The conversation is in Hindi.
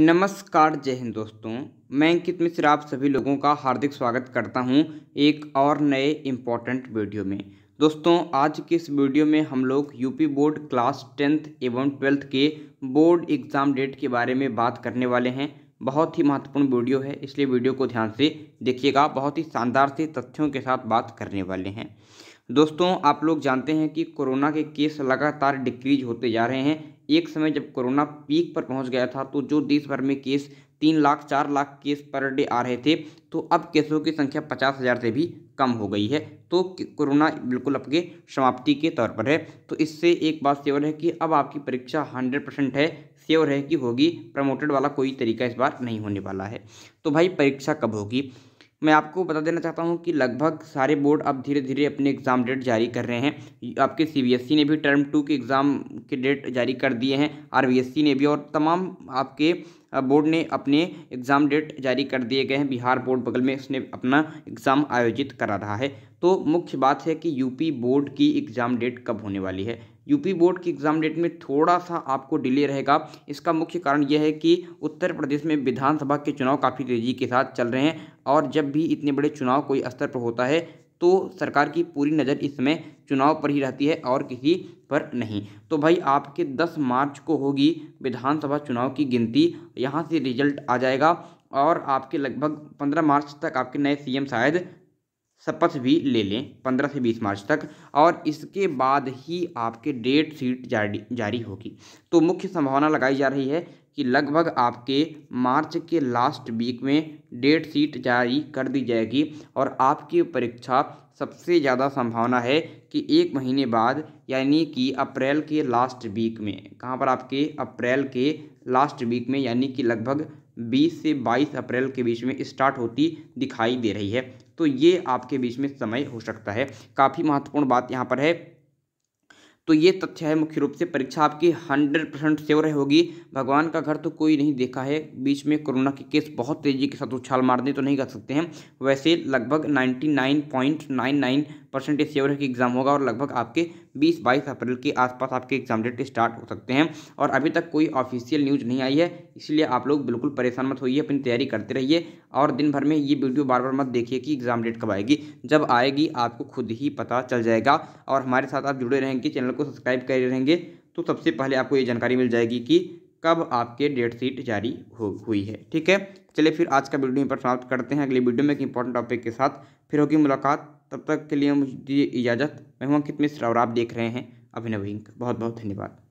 नमस्कार जय हिंद दोस्तों मैं अंकित मिश्र आप सभी लोगों का हार्दिक स्वागत करता हूं एक और नए इम्पॉर्टेंट वीडियो में दोस्तों आज के इस वीडियो में हम लोग यूपी बोर्ड क्लास टेंथ एवं ट्वेल्थ के बोर्ड एग्ज़ाम डेट के बारे में बात करने वाले हैं बहुत ही महत्वपूर्ण वीडियो है इसलिए वीडियो को ध्यान से देखिएगा बहुत ही शानदार से तथ्यों के साथ बात करने वाले हैं दोस्तों आप लोग जानते हैं कि कोरोना के केस लगातार डिक्रीज होते जा रहे हैं एक समय जब कोरोना पीक पर पहुंच गया था तो जो देश भर में केस तीन लाख चार लाख केस पर डे आ रहे थे तो अब केसों की संख्या पचास हज़ार से भी कम हो गई है तो कोरोना बिल्कुल आपके समाप्ति के तौर पर है तो इससे एक बात श्योर है कि अब आपकी परीक्षा हंड्रेड परसेंट है श्योर है कि होगी प्रमोटेड वाला कोई तरीका इस बार नहीं होने वाला है तो भाई परीक्षा कब होगी मैं आपको बता देना चाहता हूँ कि लगभग सारे बोर्ड अब धीरे धीरे अपने एग्ज़ाम डेट जारी कर रहे हैं आपके सीबीएसई e ने भी टर्म टू के एग्ज़ाम के डेट जारी कर दिए हैं आरबीएसई e ने भी और तमाम आपके बोर्ड ने अपने एग्ज़ाम डेट जारी कर दिए गए हैं बिहार बोर्ड बगल में उसने अपना एग्ज़ाम आयोजित करा रहा है तो मुख्य बात है कि यूपी बोर्ड की एग्ज़ाम डेट कब होने वाली है यूपी बोर्ड की एग्ज़ाम डेट में थोड़ा सा आपको डिले रहेगा इसका मुख्य कारण यह है कि उत्तर प्रदेश में विधानसभा के चुनाव काफ़ी तेज़ी के साथ चल रहे हैं और जब भी इतने बड़े चुनाव कोई स्तर पर होता है तो सरकार की पूरी नज़र इस समय चुनाव पर ही रहती है और किसी पर नहीं तो भाई आपके 10 मार्च को होगी विधानसभा चुनाव की गिनती यहाँ से रिजल्ट आ जाएगा और आपके लगभग 15 मार्च तक आपके नए सीएम शायद शपथ भी ले लें पंद्रह से बीस मार्च तक और इसके बाद ही आपके डेट शीट जारी जारी होगी तो मुख्य संभावना लगाई जा रही है कि लगभग आपके मार्च के लास्ट वीक में डेट शीट जारी कर दी जाएगी और आपकी परीक्षा सबसे ज़्यादा संभावना है कि एक महीने बाद यानी कि अप्रैल के लास्ट वीक में कहाँ पर आपके अप्रैल के लास्ट वीक में यानी कि लगभग 20 से 22 अप्रैल के बीच में स्टार्ट होती दिखाई दे रही है तो ये आपके बीच में समय हो सकता है काफ़ी महत्वपूर्ण बात यहाँ पर है तो ये तथ्य है मुख्य रूप से परीक्षा आपकी हंड्रेड परसेंट सेवर होगी भगवान का घर तो कोई नहीं देखा है बीच में कोरोना के केस बहुत तेज़ी के साथ उछाल मारने तो नहीं कर सकते हैं वैसे लगभग ninety nine point nine nine percentage सेवर है कि एग्ज़ाम होगा और लगभग आपके बीस बाईस अप्रैल के आसपास आपके एग्जाम डेट स्टार्ट हो सकते हैं और अभी तक कोई ऑफिशियल न्यूज़ नहीं आई है इसलिए आप लोग बिल्कुल परेशान मत होइए अपनी तैयारी करते रहिए और दिन भर में ये वीडियो बार बार मत देखिए कि एग्ज़ाम डेट कब आएगी जब आएगी आपको खुद ही पता चल जाएगा और हमारे साथ आप जुड़े रहेंगे चैनल को सब्सक्राइब करे रहेंगे तो सबसे पहले आपको ये जानकारी मिल जाएगी कि कब आपके डेट शीट जारी हो हुई है ठीक है चलिए फिर आज का वीडियो पर समाप्त करते हैं अगले वीडियो में एक इंपॉर्टेंट टॉपिक के साथ फिर होगी मुलाकात तब तक के लिए मुझे दीजिए इजाज़त मैं हूँ अंकित मिश्रा और आप देख रहे हैं अभिनव इंक बहुत बहुत धन्यवाद